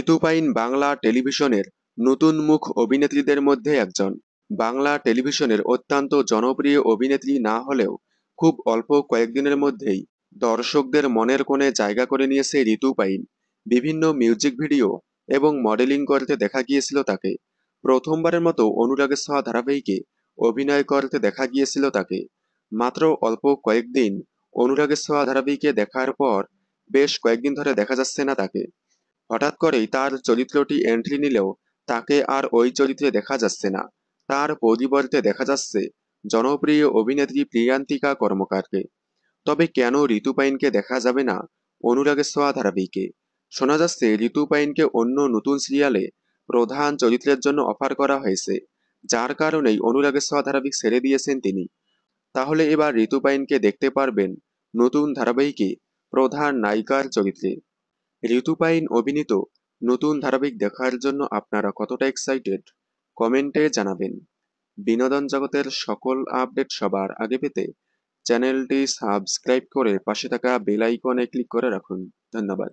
ঋতুপাইন বাংলা টেলিভিশনের নতুন মুখ অভিনেত্রীদের মধ্যে একজন বাংলা টেলিভিশনের অত্যন্ত জনপ্রিয় অভিনেত্রী না হলেও খুব অল্প কয়েকদিনের মধ্যেই দর্শকদের মনের কোণে জায়গা করে নিয়েছে ঋতুপাইন বিভিন্ন মিউজিক ভিডিও এবং মডেলিং করতে দেখা গিয়েছিল তাকে প্রথমবারের মতো অনুরাগের সহ ধারাবাহিকে অভিনয় করতে দেখা গিয়েছিল তাকে মাত্র অল্প কয়েকদিন অনুরাগের সহ ধারাবাহিকে দেখার পর বেশ কয়েকদিন ধরে দেখা যাচ্ছে না তাকে হঠাৎ করেই তার চরিত্রটি এন্ট্রি নিলেও তাকে আর ওই চরিত্রে দেখা যাচ্ছে না তার পরিবর্তে দেখা যাচ্ছে জনপ্রিয় অভিনেত্রী প্রিয়ান্তিকা কর্মকারকে তবে কেন ঋতুপাইনকে দেখা যাবে না অনুরাগের সোয়া ধারাবাহিকে শোনা যাচ্ছে ঋতুপাইনকে অন্য নতুন সিরিয়ালে প্রধান চরিত্রের জন্য অফার করা হয়েছে যার কারণেই অনুরাগের সোয়া ধারাবাহিক ছেড়ে দিয়েছেন তিনি তাহলে এবার ঋতুপাইনকে দেখতে পারবেন নতুন ধারাবাহিকে প্রধান নায়িকার চরিত্রে ঋতুপাইন অভিনীত নতুন ধারাবাহিক দেখার জন্য আপনারা কতটা এক্সাইটেড কমেন্টে জানাবেন বিনোদন জগতের সকল আপডেট সবার আগে পেতে চ্যানেলটি সাবস্ক্রাইব করে পাশে থাকা বেল আইকনে ক্লিক করে রাখুন ধন্যবাদ